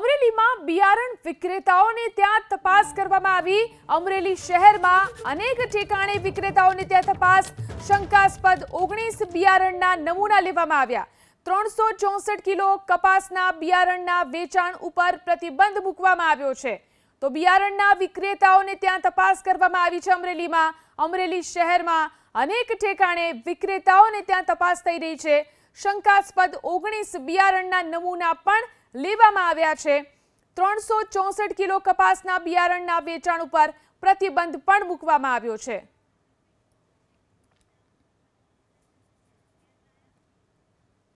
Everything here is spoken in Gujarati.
અમરેલીમાં બિયારણ વિક્રેતાઓને ત્યાં તપાસ કરવામાં આવી અમરેલી શહેરમાં અનેક ઠેકાણે વિક્રેતાઓને ત્યાં તપાસ શંકાસ્પદ ઓગણીસ બિયારણના નમૂના લેવામાં આવ્યા ત્રણસો ચોસઠ કિલો કપાસના બિયારણના વેચાણ ઉપર પ્રતિબંધ મૂકવામાં આવ્યો છે તો બિયારણના વિક્રેતાઓને ત્યાં તપાસ કરવામાં આવી છે અમરેલીમાં અમરેલી શહેરમાં અનેક ઠેકાણે વિક્રેતાઓને ત્યાં તપાસ થઈ રહી છે શંકાસ્પદ ઓગણીસ બિયારણના નમૂના પણ લેવામાં આવ્યા છે ત્રણસો ચોસઠ કિલો કપાસના બિયારણના વેચાણ ઉપર પ્રતિબંધ પણ મૂકવામાં આવ્યો છે